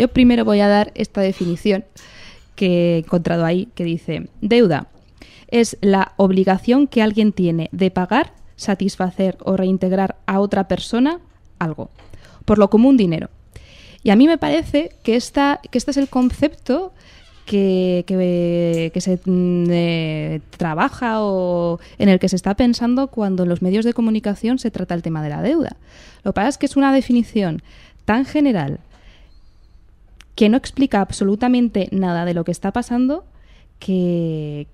Yo primero voy a dar esta definición que he encontrado ahí, que dice, deuda es la obligación que alguien tiene de pagar, satisfacer o reintegrar a otra persona algo, por lo común dinero. Y a mí me parece que, esta, que este es el concepto que, se mm, eh, trabaja o en el que se está pensando cuando en los medios de comunicación se trata el tema de la deuda. Lo que pasa es que es una definición tan general, que no explica absolutamente nada de lo que está pasando que,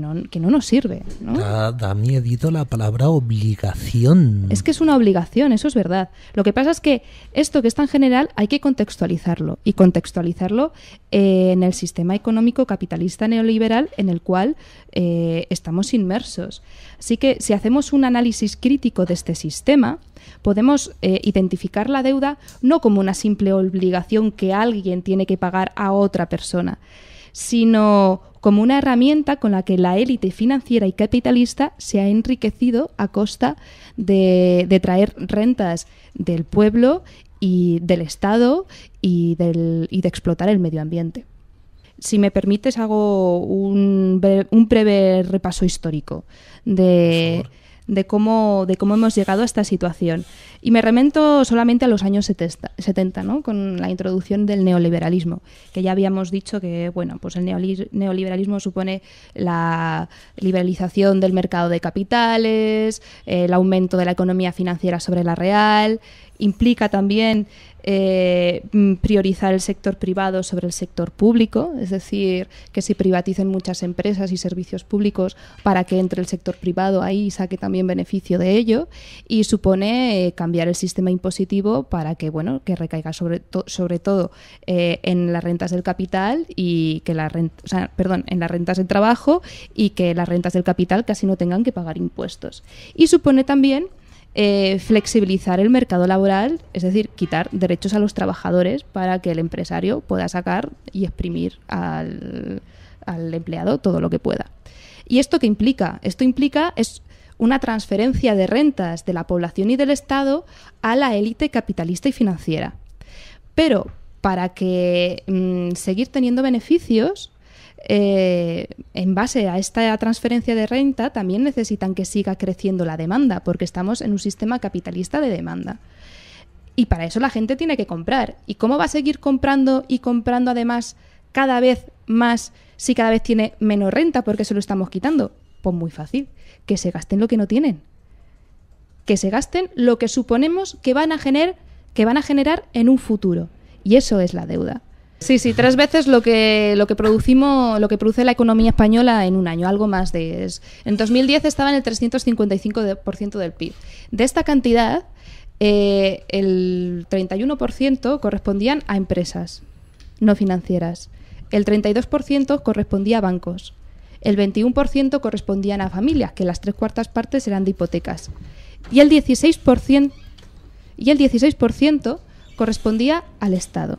no, nos sirve. ¿no? Da, da miedo la palabra obligación. Es que es una obligación, eso es verdad. Lo que pasa es que esto que es tan general hay que contextualizarlo y contextualizarlo eh, en el sistema económico capitalista neoliberal en el cual eh, estamos inmersos. Así que si hacemos un análisis crítico de este sistema, podemos eh, identificar la deuda no como una simple obligación que alguien tiene que pagar a otra persona, sino como una herramienta con la que la élite financiera y capitalista se ha enriquecido a costa de, traer rentas del pueblo y del Estado y, y de explotar el medio ambiente. Si me permites, hago un breve repaso histórico de de cómo, de cómo hemos llegado a esta situación. Y me remento solamente a los años 70, ¿no? con la introducción del neoliberalismo, que ya habíamos dicho que bueno, pues el neoliberalismo supone la liberalización del mercado de capitales, el aumento de la economía financiera sobre la real, implica también eh, priorizar el sector privado sobre el sector público, es decir, que se privaticen muchas empresas y servicios públicos para que entre el sector privado ahí y saque también beneficio de ello, y supone eh, cambiar el sistema impositivo para que bueno que recaiga sobre, sobre todo eh, en las rentas del capital y que la perdón, en las rentas del trabajo y que las rentas del capital casi no tengan que pagar impuestos. Y supone también eh, flexibilizar el mercado laboral, es decir, quitar derechos a los trabajadores para que el empresario pueda sacar y exprimir al, empleado todo lo que pueda. ¿Y esto qué implica? Esto implica es una transferencia de rentas de la población y del Estado a la élite capitalista y financiera. Pero para que mm, seguir teniendo beneficios, eh, en base a esta transferencia de renta, también necesitan que siga creciendo la demanda, porque estamos en un sistema capitalista de demanda. Y para eso la gente tiene que comprar. ¿Y cómo va a seguir comprando y comprando además cada vez más si cada vez tiene menos renta porque se lo estamos quitando? Pues muy fácil, que se gasten lo que no tienen. Que se gasten lo que suponemos que van a, generar que van a generar en un futuro. Y eso es la deuda. Sí, sí, tres veces lo que, lo que producimos, lo que produce la economía española en un año, algo más de En 2010 estaba en el 355% del PIB. De esta cantidad, eh, el 31% correspondían a empresas no financieras, el 32% correspondía a bancos, el 21% correspondían a familias, que las tres cuartas partes eran de hipotecas, y el 16%, y el 16 correspondía al Estado.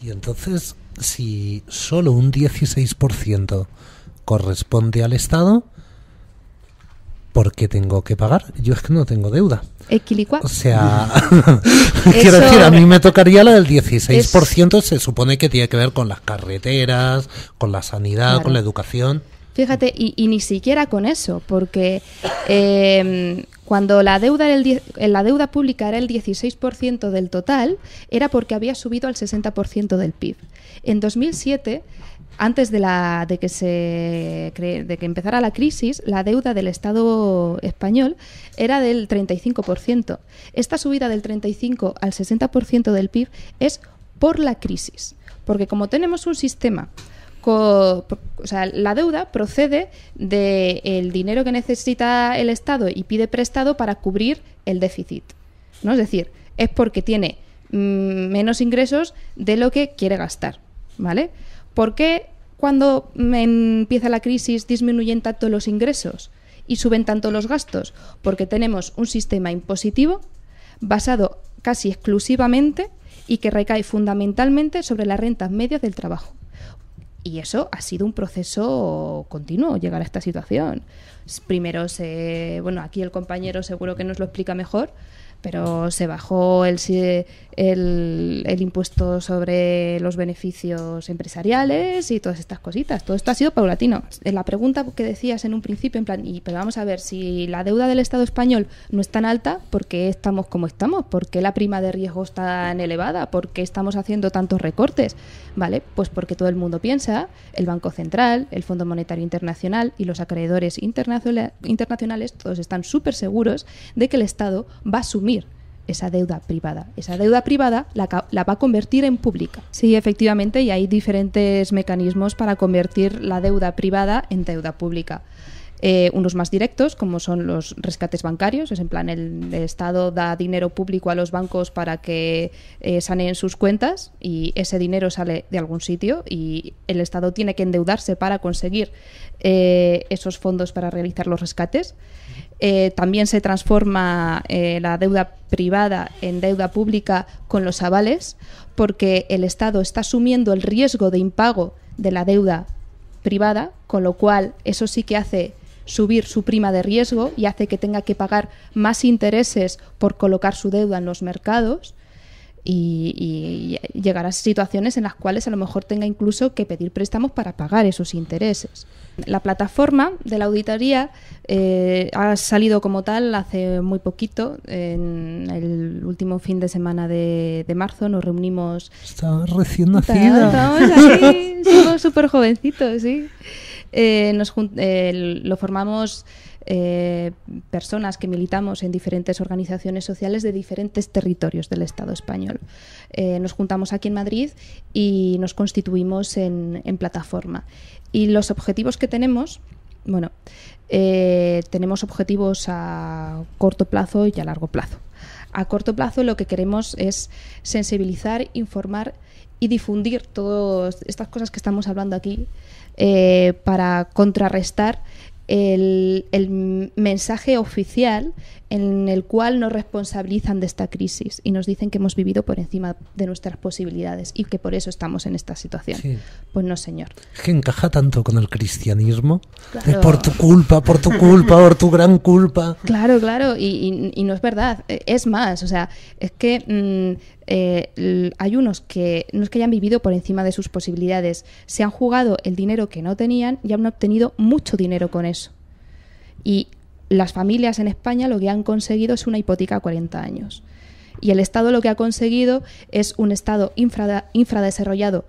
Y entonces, si solo un 16% corresponde al Estado, ¿por qué tengo que pagar? Yo es que no tengo deuda. Equilicua. O sea, quiero decir, a mí me tocaría la del 16%, se supone que tiene que ver con las carreteras, con la sanidad, con la educación. Fíjate, y, ni siquiera con eso, porque em, cuando la deuda, era la deuda pública era el 16% del total, era porque había subido al 60% del PIB. En 2007, antes de, que se de que empezara la crisis, la deuda del Estado español era del 35%. Esta subida del 35 al 60% del PIB es por la crisis, porque como tenemos un sistema la deuda procede del dinero que necesita el Estado y pide prestado para cubrir el déficit. ¿no? Es decir, es porque tiene mm, menos ingresos de lo que quiere gastar. ¿Vale? ¿Por qué cuando empieza la crisis disminuyen tanto los ingresos y suben tanto los gastos? Porque tenemos un sistema impositivo basado casi exclusivamente y que recae fundamentalmente sobre las rentas medias del trabajo. Y eso ha sido un proceso continuo, llegar a esta situación. Primero, se, bueno, aquí el compañero seguro que nos lo explica mejor, pero se bajó el, el, impuesto sobre los beneficios empresariales y todas estas cositas. Todo esto ha sido paulatino. la pregunta que decías en un principio, en plan, y, pero vamos a ver, si la deuda del Estado español no es tan alta, porque estamos como estamos? porque la prima de riesgo es tan elevada? porque estamos haciendo tantos recortes? ¿Vale? Pues porque todo el mundo piensa, el Banco Central, el Fondo Monetario Internacional y los acreedores internacionales, todos están súper seguros de que el Estado va a asumir esa deuda privada. Esa deuda privada la, va a convertir en pública. Sí, efectivamente, y hay diferentes mecanismos para convertir la deuda privada en deuda pública. Eh, unos más directos, como son los rescates bancarios, es en plan el, Estado da dinero público a los bancos para que eh, saneen sus cuentas y ese dinero sale de algún sitio y el Estado tiene que endeudarse para conseguir eh, esos fondos para realizar los rescates. también se transforma la deuda privada en deuda pública con los avales, porque el Estado está asumiendo el riesgo de impago de la deuda privada, con lo cual eso sí que hace subir su prima de riesgo y hace que tenga que pagar más intereses por colocar su deuda en los mercados y, llegar a situaciones en las cuales a lo mejor tenga incluso que pedir préstamos para pagar esos intereses. La plataforma de la auditoría eh, ha salido como tal hace muy poquito, en el último fin de semana de, marzo nos reunimos... Está recién nacida. Estábamos ahí, somos súper jovencitos, sí. Eh, nos eh, lo formamos eh, personas que militamos en diferentes organizaciones sociales de diferentes territorios del Estado español. nos juntamos aquí en Madrid y nos constituimos en, en plataforma. Y los objetivos que tenemos, bueno, tenemos objetivos a corto plazo y a largo plazo. A corto plazo lo que queremos es sensibilizar, informar y difundir todas estas cosas que estamos hablando aquí eh, para contrarrestar el, mensaje oficial en el cual nos responsabilizan de esta crisis y nos dicen que hemos vivido por encima de nuestras posibilidades y que por eso estamos en esta situación. Pues no, señor. Es que encaja tanto con el cristianismo. por tu culpa, por tu culpa, por tu gran culpa. Claro, claro, y, no es verdad. E, es más, o sea, es que mm, eh, hay unos que no es que hayan vivido por encima de sus posibilidades, se han jugado el dinero que no tenían y han obtenido mucho dinero con eso y las familias en España lo que han conseguido es una hipoteca a 40 años. Y el Estado lo que ha conseguido es un Estado infradesarrollado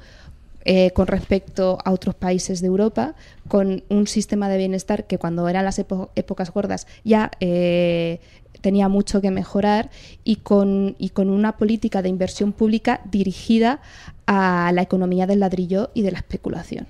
eh, con respecto a otros países de Europa, con un sistema de bienestar que cuando eran las épocas gordas ya eh, tenía mucho que mejorar y con una política de inversión pública dirigida a la economía del ladrillo y de la especulación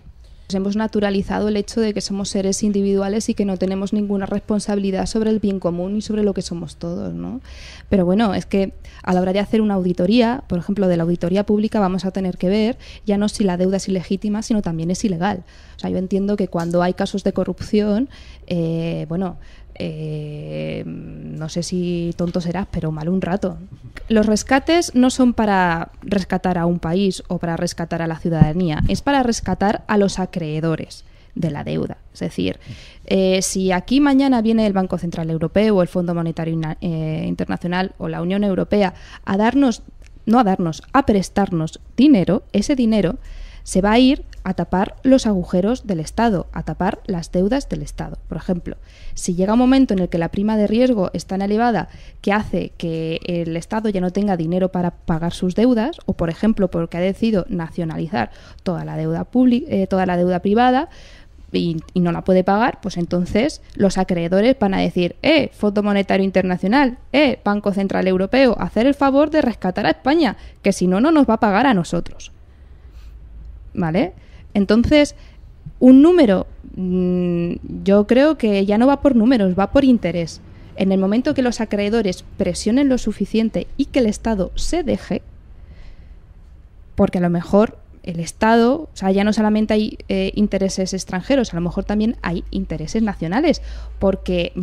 hemos naturalizado el hecho de que somos seres individuales y que no tenemos ninguna responsabilidad sobre el bien común y sobre lo que somos todos, ¿no? Pero bueno, es que a la hora de hacer una auditoría, por ejemplo, de la auditoría pública, vamos a tener que ver ya no si la deuda es ilegítima, sino también es ilegal. O sea, yo entiendo que cuando hay casos de corrupción, eh, bueno, eh, no sé si tonto será pero mal un rato. Los rescates no son para rescatar a un país o para rescatar a la ciudadanía, es para rescatar a los acreedores de la deuda. Es decir, eh, si aquí mañana viene el Banco Central Europeo o el Fondo Monetario eh, Internacional o la Unión Europea a darnos, no a darnos, a prestarnos dinero, ese dinero se va a ir a tapar los agujeros del Estado, a tapar las deudas del Estado. Por ejemplo, si llega un momento en el que la prima de riesgo es tan elevada que hace que el Estado ya no tenga dinero para pagar sus deudas, o por ejemplo porque ha decidido nacionalizar toda la deuda, pública, eh, toda la deuda privada, y, y, no la puede pagar, pues entonces los acreedores van a decir, eh, Fondo Monetario Internacional, eh, Banco Central Europeo, hacer el favor de rescatar a España, que si no, no nos va a pagar a nosotros. ¿vale? Entonces, un número, mm, yo creo que ya no va por números, va por interés. En el momento que los acreedores presionen lo suficiente y que el Estado se deje, porque a lo mejor el Estado, o sea, ya no solamente hay eh, intereses extranjeros, a lo mejor también hay intereses nacionales, porque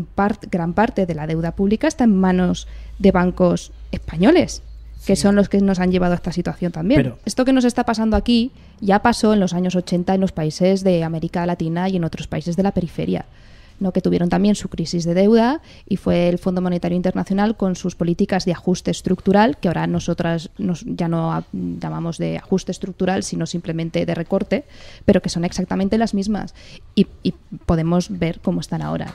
gran parte de la deuda pública está en manos de bancos españoles que son los que nos han llevado a esta situación también. Esto que nos está pasando aquí ya pasó en los años 80 en los países de América Latina y en otros países de la periferia. ¿no? que tuvieron también su crisis de deuda y fue el Fondo Monetario Internacional con sus políticas de ajuste estructural que ahora nosotras nos, ya no llamamos de ajuste estructural sino simplemente de recorte pero que son exactamente las mismas y podemos ver cómo están ahora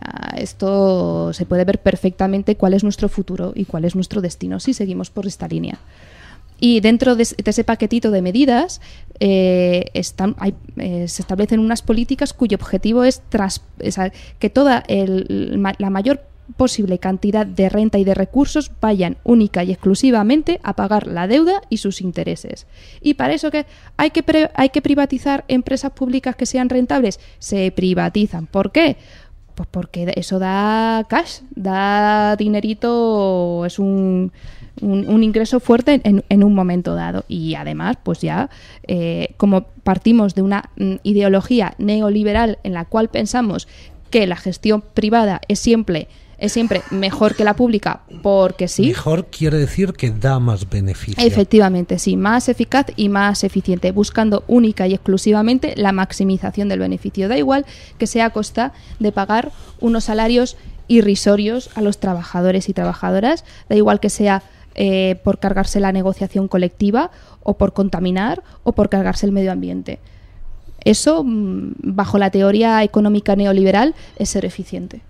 Ah, esto se puede ver perfectamente cuál es nuestro futuro y cuál es nuestro destino si seguimos por esta línea. Y dentro de, ese paquetito de medidas eh, están, eh, se establecen unas políticas cuyo objetivo es, que toda la mayor posible cantidad de renta y de recursos vayan única y exclusivamente a pagar la deuda y sus intereses. Y para eso que hay que, hay que privatizar empresas públicas que sean rentables, se privatizan. ¿Por qué? Pues porque eso da cash, da dinerito, es un, un, ingreso fuerte en, un momento dado. Y además, pues ya, eh, como partimos de una mm, ideología neoliberal en la cual pensamos que la gestión privada es siempre es siempre mejor que la pública porque sí. Mejor quiere decir que da más beneficio. Efectivamente, sí, más eficaz y más eficiente, buscando única y exclusivamente la maximización del beneficio. Da igual que sea a costa de pagar unos salarios irrisorios a los trabajadores y trabajadoras, da igual que sea eh, por cargarse la negociación colectiva o por contaminar o por cargarse el medio ambiente. Eso, mm, bajo la teoría económica neoliberal, es ser eficiente.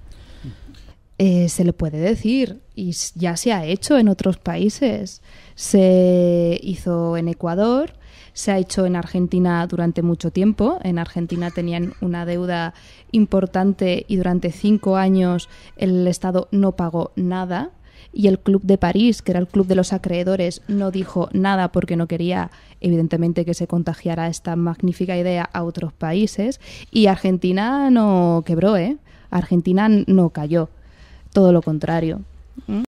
Eh, se le puede decir y ya se ha hecho en otros países. Se hizo en Ecuador, se ha hecho en Argentina durante mucho tiempo. En Argentina tenían una deuda importante y durante cinco años el Estado no pagó nada. Y el Club de París, que era el Club de los Acreedores, no dijo nada porque no quería, evidentemente, que se contagiara esta magnífica idea a otros países. Y Argentina no quebró, ¿eh? Argentina no cayó todo lo contrario.